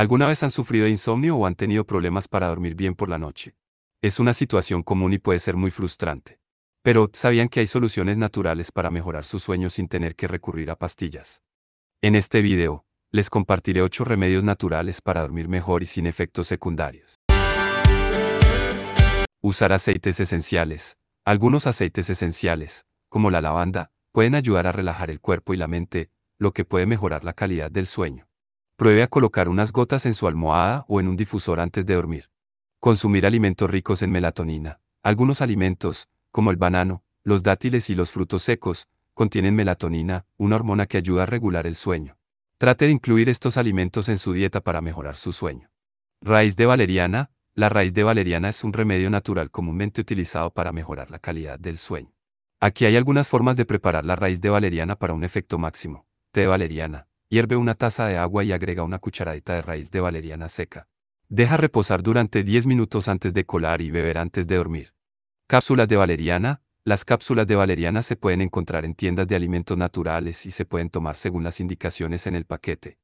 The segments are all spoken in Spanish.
¿Alguna vez han sufrido insomnio o han tenido problemas para dormir bien por la noche? Es una situación común y puede ser muy frustrante. Pero, ¿sabían que hay soluciones naturales para mejorar su sueño sin tener que recurrir a pastillas? En este video, les compartiré 8 remedios naturales para dormir mejor y sin efectos secundarios. Usar aceites esenciales. Algunos aceites esenciales, como la lavanda, pueden ayudar a relajar el cuerpo y la mente, lo que puede mejorar la calidad del sueño. Pruebe a colocar unas gotas en su almohada o en un difusor antes de dormir. Consumir alimentos ricos en melatonina. Algunos alimentos, como el banano, los dátiles y los frutos secos, contienen melatonina, una hormona que ayuda a regular el sueño. Trate de incluir estos alimentos en su dieta para mejorar su sueño. Raíz de valeriana. La raíz de valeriana es un remedio natural comúnmente utilizado para mejorar la calidad del sueño. Aquí hay algunas formas de preparar la raíz de valeriana para un efecto máximo. Té de valeriana. Hierve una taza de agua y agrega una cucharadita de raíz de valeriana seca. Deja reposar durante 10 minutos antes de colar y beber antes de dormir. Cápsulas de valeriana. Las cápsulas de valeriana se pueden encontrar en tiendas de alimentos naturales y se pueden tomar según las indicaciones en el paquete.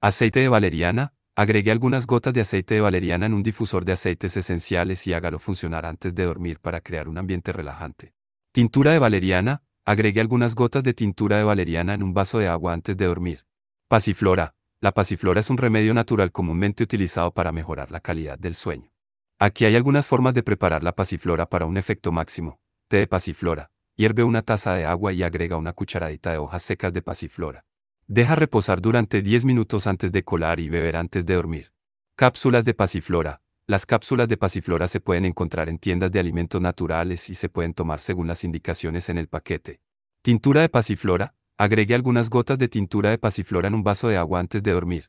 Aceite de valeriana. Agregue algunas gotas de aceite de valeriana en un difusor de aceites esenciales y hágalo funcionar antes de dormir para crear un ambiente relajante. Tintura de valeriana agregue algunas gotas de tintura de valeriana en un vaso de agua antes de dormir. Pasiflora. La pasiflora es un remedio natural comúnmente utilizado para mejorar la calidad del sueño. Aquí hay algunas formas de preparar la pasiflora para un efecto máximo. Té de pasiflora. Hierve una taza de agua y agrega una cucharadita de hojas secas de pasiflora. Deja reposar durante 10 minutos antes de colar y beber antes de dormir. Cápsulas de pasiflora. Las cápsulas de pasiflora se pueden encontrar en tiendas de alimentos naturales y se pueden tomar según las indicaciones en el paquete. Tintura de pasiflora. Agregue algunas gotas de tintura de pasiflora en un vaso de agua antes de dormir.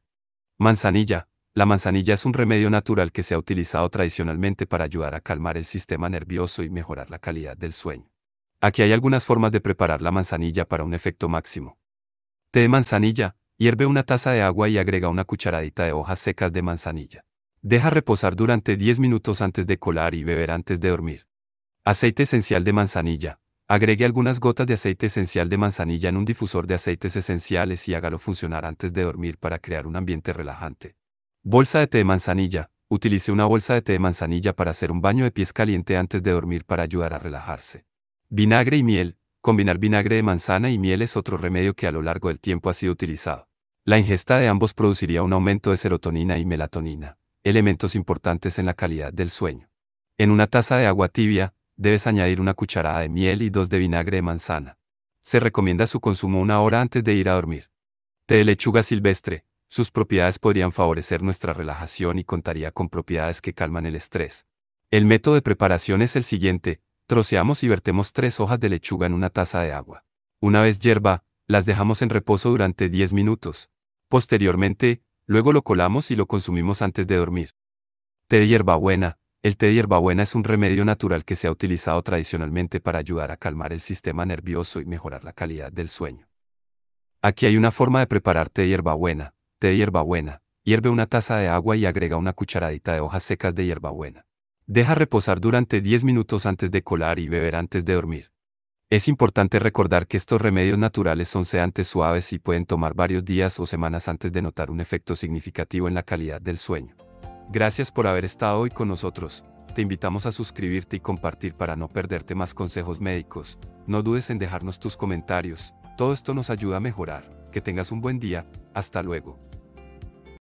Manzanilla. La manzanilla es un remedio natural que se ha utilizado tradicionalmente para ayudar a calmar el sistema nervioso y mejorar la calidad del sueño. Aquí hay algunas formas de preparar la manzanilla para un efecto máximo. Té de manzanilla. Hierve una taza de agua y agrega una cucharadita de hojas secas de manzanilla. Deja reposar durante 10 minutos antes de colar y beber antes de dormir. Aceite esencial de manzanilla. Agregue algunas gotas de aceite esencial de manzanilla en un difusor de aceites esenciales y hágalo funcionar antes de dormir para crear un ambiente relajante. Bolsa de té de manzanilla. Utilice una bolsa de té de manzanilla para hacer un baño de pies caliente antes de dormir para ayudar a relajarse. Vinagre y miel. Combinar vinagre de manzana y miel es otro remedio que a lo largo del tiempo ha sido utilizado. La ingesta de ambos produciría un aumento de serotonina y melatonina elementos importantes en la calidad del sueño. En una taza de agua tibia, debes añadir una cucharada de miel y dos de vinagre de manzana. Se recomienda su consumo una hora antes de ir a dormir. Té de lechuga silvestre. Sus propiedades podrían favorecer nuestra relajación y contaría con propiedades que calman el estrés. El método de preparación es el siguiente. Troceamos y vertemos tres hojas de lechuga en una taza de agua. Una vez hierva, las dejamos en reposo durante 10 minutos. Posteriormente, luego lo colamos y lo consumimos antes de dormir. Té de hierbabuena. El té de hierbabuena es un remedio natural que se ha utilizado tradicionalmente para ayudar a calmar el sistema nervioso y mejorar la calidad del sueño. Aquí hay una forma de preparar té de hierbabuena. Té de hierbabuena. Hierve una taza de agua y agrega una cucharadita de hojas secas de hierbabuena. Deja reposar durante 10 minutos antes de colar y beber antes de dormir. Es importante recordar que estos remedios naturales son sedantes suaves y pueden tomar varios días o semanas antes de notar un efecto significativo en la calidad del sueño. Gracias por haber estado hoy con nosotros. Te invitamos a suscribirte y compartir para no perderte más consejos médicos. No dudes en dejarnos tus comentarios. Todo esto nos ayuda a mejorar. Que tengas un buen día. Hasta luego.